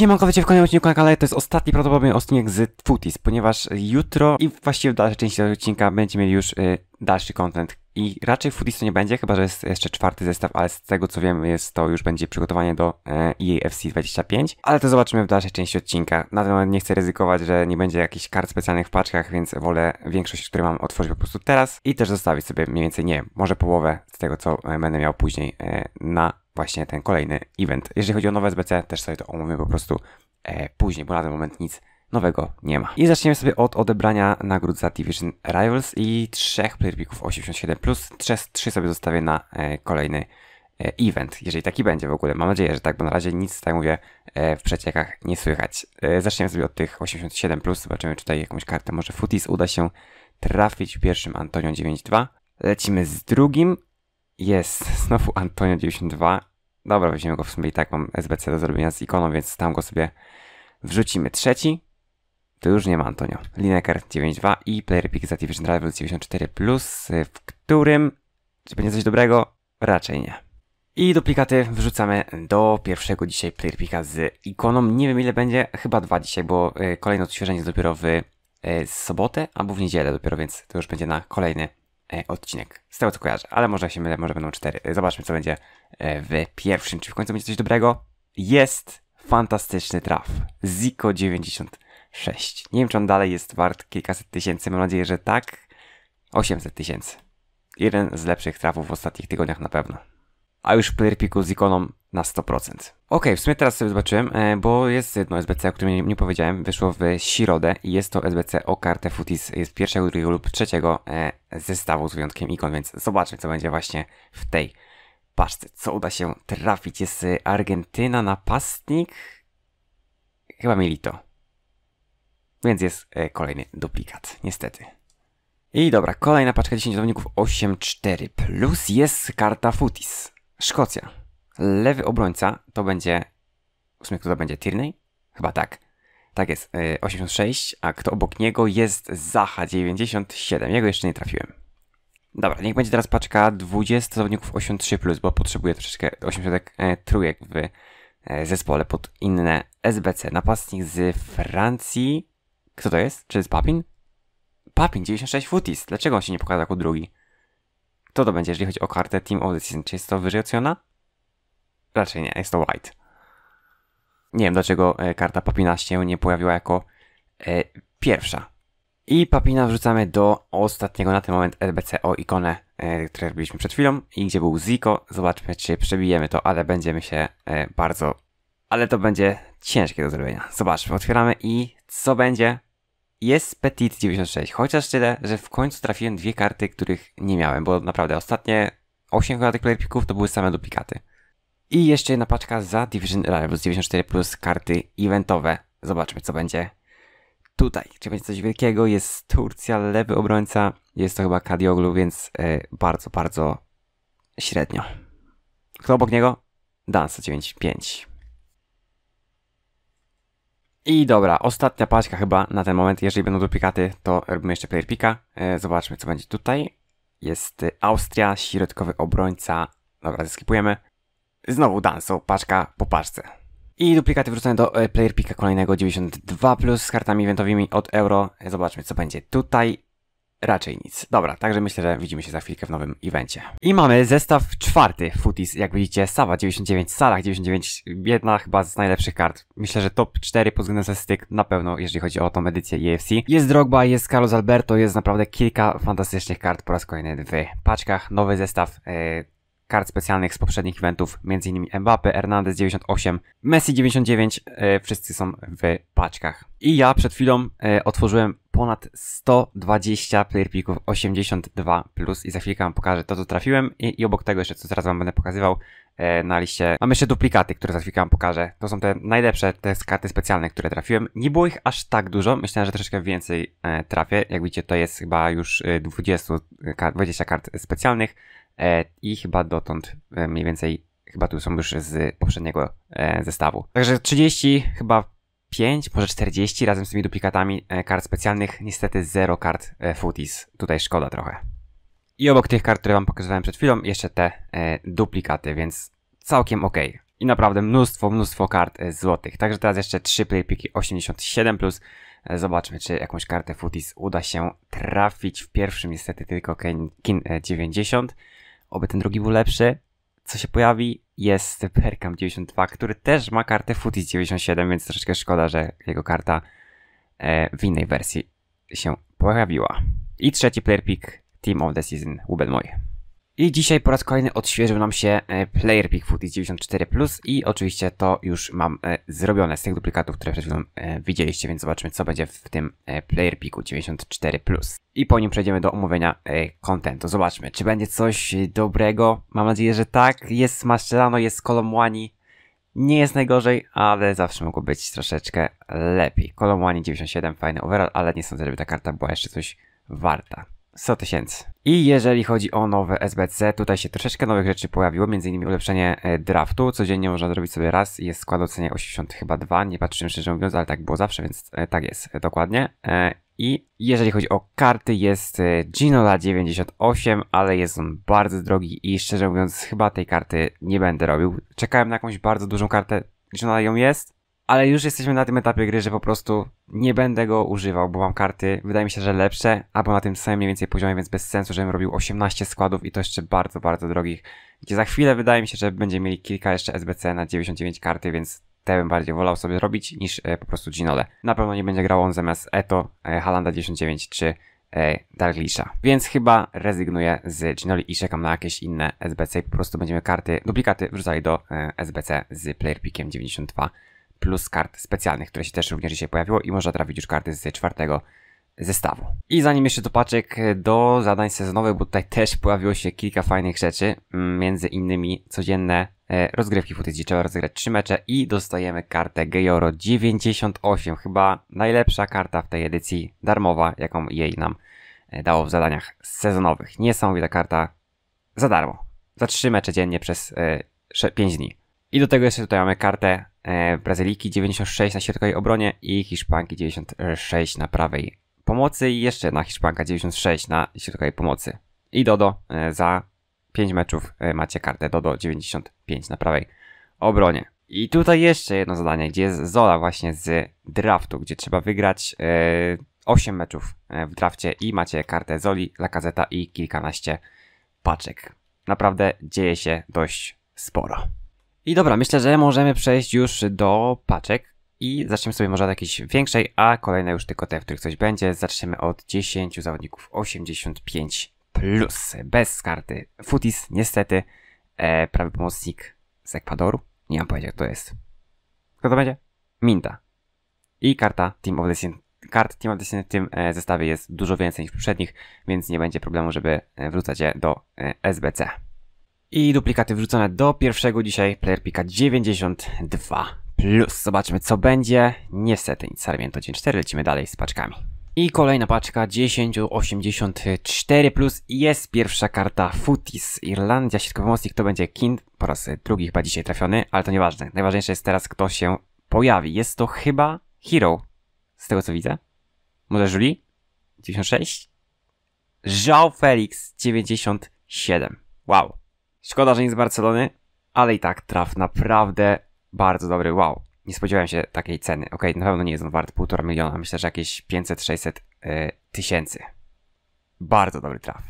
Siemanko, wiecie w kolejnym odcinku na kanale, to jest ostatni prawdopodobnie odcinek z Footies, ponieważ jutro i właściwie w dalszej części tego odcinka będziemy mieli już y, dalszy content. I raczej Footies to nie będzie, chyba że jest jeszcze czwarty zestaw, ale z tego co wiem jest to już będzie przygotowanie do y, EAFC 25, ale to zobaczymy w dalszej części odcinka. Na ten moment nie chcę ryzykować, że nie będzie jakichś kart specjalnych w paczkach, więc wolę większość, które mam otworzyć po prostu teraz i też zostawić sobie mniej więcej, nie może połowę z tego co e, będę miał później y, na właśnie ten kolejny event. Jeżeli chodzi o nowe SBC, też sobie to omówię po prostu e, później, bo na ten moment nic nowego nie ma. I zaczniemy sobie od odebrania nagród za Division Rivals i trzech playerpików 87+, plus. trzy sobie zostawię na e, kolejny e, event, jeżeli taki będzie w ogóle. Mam nadzieję, że tak, bo na razie nic, tak mówię, e, w przeciekach nie słychać. E, zaczniemy sobie od tych 87+, plus. zobaczymy czy tutaj jakąś kartę, może Futis uda się trafić pierwszym Antonio 92. Lecimy z drugim, jest znowu Antonio 92 Dobra, weźmiemy go w sumie i tak mam SBC do zrobienia z ikoną, więc tam go sobie wrzucimy. Trzeci to już nie ma Antonio. Lineker 9.2 i Player Pick za Division Rivals 94, w którym czy będzie coś dobrego? Raczej nie. I duplikaty wrzucamy do pierwszego dzisiaj Player Picka z ikoną. Nie wiem ile będzie, chyba dwa dzisiaj, bo y, kolejne odświeżenie jest dopiero w y, sobotę albo w niedzielę dopiero, więc to już będzie na kolejny E, odcinek. Z tego co kojarzę, ale może się mylę, może będą cztery. E, zobaczmy, co będzie e, w pierwszym. Czy w końcu będzie coś dobrego? Jest fantastyczny traf. Zico 96. Nie wiem, czy on dalej jest wart kilkaset tysięcy. Mam nadzieję, że tak. 800 tysięcy. Jeden z lepszych trafów w ostatnich tygodniach na pewno. A już w playerpiku z ikoną na 100%. Okej, okay, w sumie teraz sobie zobaczyłem, e, bo jest jedno SBC, o którym nie, nie powiedziałem, wyszło w środę i jest to SBC o kartę Futis z pierwszego, drugiego lub trzeciego e, zestawu z wyjątkiem ikon, więc zobaczmy co będzie właśnie w tej paczce. Co uda się trafić? Jest e, Argentyna napastnik? Chyba Milito. Więc jest kolejny duplikat, niestety. I dobra, kolejna paczka 10 zawodników 8-4 plus jest karta Futis. Szkocja. Lewy obrońca to będzie, w sumie kto to będzie, Tierney? Chyba tak. Tak jest, 86, y, a kto obok niego jest Zaha 97. Jego jeszcze nie trafiłem. Dobra, niech będzie teraz paczka 20 zawodników 83+, bo potrzebuję troszeczkę 80 e, trójek w e, zespole pod inne SBC. Napastnik z Francji. Kto to jest? Czy jest Papin? Papin, 96 footies. Dlaczego on się nie pokazał jako drugi? Kto to będzie, jeżeli chodzi o kartę Team Season? Czy jest to wyżej oceniona? Raczej nie, jest to white. Nie wiem dlaczego e, karta papina się nie pojawiła jako e, pierwsza. I papina wrzucamy do ostatniego na ten moment LBC o ikonę, e, którą robiliśmy przed chwilą i gdzie był Zico. Zobaczmy czy przebijemy to, ale będziemy się e, bardzo... Ale to będzie ciężkie do zrobienia. Zobaczmy, otwieramy i co będzie? Jest Petit 96, chociaż tyle, że w końcu trafiłem dwie karty, których nie miałem, bo naprawdę ostatnie 8 chyba tych playerpików to były same duplikaty. I jeszcze jedna paczka za Division Rivals 94 plus karty eventowe. Zobaczmy co będzie tutaj. Czy będzie coś wielkiego? Jest Turcja, lewy obrońca. Jest to chyba Kadioglu, więc e, bardzo, bardzo średnio. Kto obok niego? Dansa 95. I dobra, ostatnia paczka chyba na ten moment. Jeżeli będą duplikaty, to robimy jeszcze player picka. E, zobaczmy co będzie tutaj. Jest Austria, środkowy obrońca. Dobra, zeskipujemy. Znowu danso, paczka po paczce. I duplikaty wrzucone do e, player picka kolejnego 92 plus z kartami eventowymi od euro. Zobaczmy co będzie tutaj. Raczej nic. Dobra, także myślę, że widzimy się za chwilkę w nowym evencie. I mamy zestaw czwarty Futis, jak widzicie, Sava 99, Salah 99, jedna chyba z najlepszych kart. Myślę, że top 4 pod względem statystyk na pewno, jeżeli chodzi o tą edycję EFC. Jest Drogba, jest Carlos Alberto, jest naprawdę kilka fantastycznych kart po raz kolejny w paczkach. Nowy zestaw, yy kart specjalnych z poprzednich eventów, m.in. Mbappe, Hernandez 98, Messi 99, e, wszyscy są w paczkach. I ja przed chwilą e, otworzyłem ponad 120 player 82 plus i za chwilkę wam pokażę to, co trafiłem i, i obok tego jeszcze, co zaraz wam będę pokazywał e, na liście, mam jeszcze duplikaty, które za chwilkę wam pokażę. To są te najlepsze, te karty specjalne, które trafiłem. Nie było ich aż tak dużo, myślałem, że troszeczkę więcej e, trafię. Jak widzicie, to jest chyba już 20, e, 20 e, kart specjalnych E, i chyba dotąd e, mniej więcej, chyba tu są już z poprzedniego e, zestawu. Także 30 chyba 5, może 40 razem z tymi duplikatami kart specjalnych. Niestety zero kart footies. Tutaj szkoda trochę. I obok tych kart, które wam pokazywałem przed chwilą, jeszcze te duplikaty, więc całkiem ok. I naprawdę mnóstwo, mnóstwo kart złotych. Także teraz jeszcze 3 playpiki 87+. Plus. Zobaczmy, czy jakąś kartę footies uda się trafić. W pierwszym niestety tylko King 90 oby ten drugi był lepszy. Co się pojawi? Jest perkam 92, który też ma kartę Footy 97, więc troszeczkę szkoda, że jego karta e, w innej wersji się pojawiła. I trzeci player pick Team of the Season, Ubel Moje. I dzisiaj po raz kolejny odświeżył nam się e, Player Pick Footy 94 i oczywiście to już mam e, zrobione z tych duplikatów, które przed chwilą e, widzieliście, więc zobaczymy co będzie w tym Player Picku 94 I po nim przejdziemy do omówienia kontentu. Zobaczmy, czy będzie coś dobrego. Mam nadzieję, że tak. Jest Mascherano, jest Kolomłani. Nie jest najgorzej, ale zawsze mogło być troszeczkę lepiej. Kolomłani 97, fajny overall, ale nie sądzę, żeby ta karta była jeszcze coś warta. 100 tysięcy. I jeżeli chodzi o nowe SBC, tutaj się troszeczkę nowych rzeczy pojawiło, m.in. ulepszenie e, draftu. Codziennie można zrobić sobie raz, jest skład ocenia 82, chyba nie patrzyłem szczerze mówiąc, ale tak było zawsze, więc e, tak jest, dokładnie. E, I jeżeli chodzi o karty, jest Ginola 98, ale jest on bardzo drogi i szczerze mówiąc, chyba tej karty nie będę robił. Czekałem na jakąś bardzo dużą kartę, Ginola ją jest, ale już jesteśmy na tym etapie gry, że po prostu nie będę go używał, bo mam karty, wydaje mi się, że lepsze, albo na tym samym mniej więcej poziomie, więc bez sensu, żebym robił 18 składów i to jeszcze bardzo, bardzo drogich, gdzie za chwilę wydaje mi się, że będziemy mieli kilka jeszcze SBC na 99 karty, więc te bym bardziej wolał sobie robić niż e, po prostu Ginole. Na pewno nie będzie grał on zamiast Eto, e, Halanda 99 czy e, Dalglisha. Więc chyba rezygnuję z Ginoli i czekam na jakieś inne SBC i po prostu będziemy karty, duplikaty wrzucali do SBC z player pickiem 92 plus kart specjalnych, które się też również dzisiaj pojawiło i można trafić już karty z czwartego zestawu. I zanim jeszcze dopaczek do zadań sezonowych, bo tutaj też pojawiło się kilka fajnych rzeczy, mm, między innymi codzienne e, rozgrywki futyzji, trzeba rozegrać trzy mecze i dostajemy kartę Gejoro 98, chyba najlepsza karta w tej edycji darmowa, jaką jej nam e, dało w zadaniach sezonowych. Niesamowita karta za darmo, za trzy mecze dziennie przez 5 e, dni. I do tego jeszcze tutaj mamy kartę E, Brazyliki 96 na środkowej obronie i Hiszpanki 96 na prawej pomocy i jeszcze na Hiszpanka 96 na środkowej pomocy. I Dodo e, za 5 meczów e, macie kartę Dodo 95 na prawej obronie. I tutaj jeszcze jedno zadanie, gdzie jest Zola właśnie z draftu, gdzie trzeba wygrać 8 meczów w drafcie i macie kartę Zoli, Lakazeta i kilkanaście paczek. Naprawdę dzieje się dość sporo. I dobra, myślę, że możemy przejść już do paczek i zaczniemy sobie może od jakiejś większej, a kolejne już tylko te, w których coś będzie. Zaczniemy od 10 zawodników 85 plus, bez karty Futis, niestety. E, prawy pomocnik z Ekwadoru, nie mam pojęcia kto to jest. Kto to będzie? Minta. I karta Team of Destiny. Kart Team of Destiny w tym e, zestawie jest dużo więcej niż w poprzednich, więc nie będzie problemu, żeby e, wrzucać je do e, SBC i duplikaty wrzucone do pierwszego dzisiaj player pika 92 plus. Zobaczmy co będzie. Niestety nic, Sarmiento dzień 4, lecimy dalej z paczkami. I kolejna paczka 1084 plus jest pierwsza karta Footis Irlandia, środkowy to będzie Kind po raz drugi chyba dzisiaj trafiony, ale to nieważne. Najważniejsze jest teraz kto się pojawi. Jest to chyba Hero, z tego co widzę. Może Julie? 96? João Felix 97. Wow. Szkoda, że nie z Barcelony, ale i tak traf naprawdę bardzo dobry. Wow, nie spodziewałem się takiej ceny. Ok, na pewno nie jest on wart 1,5 miliona, myślę, że jakieś 500-600 y, e, tysięcy. Bardzo dobry traf.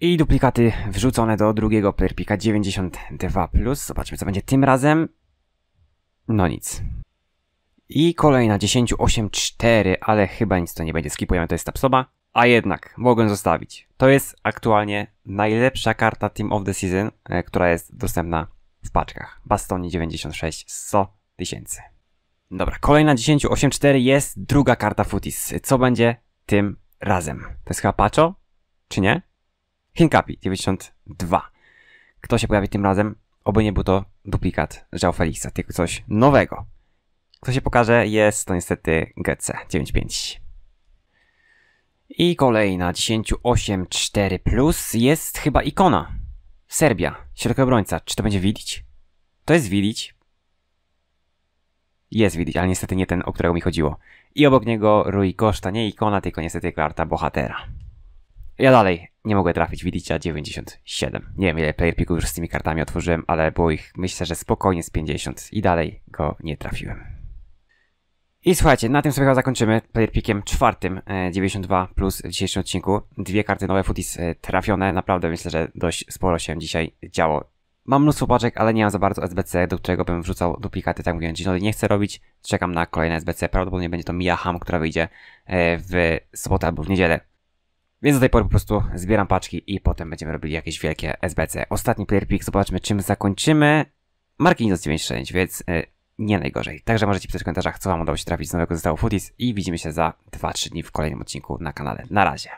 I duplikaty wrzucone do drugiego playerpika 92+. Plus. Zobaczmy, co będzie tym razem. No nic. I kolejna 10.8.4, ale chyba nic to nie będzie. Skipujemy, to jest Tapsoba a jednak mogłem zostawić. To jest aktualnie najlepsza karta Team of the Season, e, która jest dostępna w paczkach. Bastoni 96 100 tysięcy. Dobra, kolejna 10.84 jest druga karta Futis. Co będzie tym razem? To jest chyba Pacho? Czy nie? Hinkapi 92. Kto się pojawi tym razem? Oby nie był to duplikat Żał Felixa, tylko coś nowego. Kto się pokaże jest to niestety GC 95. I kolejna 10.8.4 plus jest chyba ikona. Serbia, środkoobrońca. Czy to będzie widzieć? To jest widzieć. Jest widzieć, ale niestety nie ten, o którego mi chodziło. I obok niego Rui Koszta, nie ikona, tylko niestety karta bohatera. Ja dalej nie mogę trafić Widicia 97. Nie wiem ile player picków już z tymi kartami otworzyłem, ale było ich myślę, że spokojnie z 50 i dalej go nie trafiłem. I słuchajcie, na tym sobie chyba zakończymy player pickiem czwartym, 92 e, plus w dzisiejszym odcinku. Dwie karty nowe futis e, trafione, naprawdę myślę, że dość sporo się dzisiaj działo. Mam mnóstwo paczek, ale nie mam za bardzo SBC, do którego bym wrzucał duplikaty, tak mówię, Ginody nie chcę robić. Czekam na kolejne SBC, prawdopodobnie będzie to Mia Ham, która wyjdzie e, w sobotę albo w niedzielę. Więc do tej pory po prostu zbieram paczki i potem będziemy robili jakieś wielkie SBC. Ostatni player pick, zobaczmy czym zakończymy. Marki 96, więc nie najgorzej. Także możecie pisać w komentarzach, co Wam udało się trafić z nowego zestawu Footies i widzimy się za 2-3 dni w kolejnym odcinku na kanale. Na razie.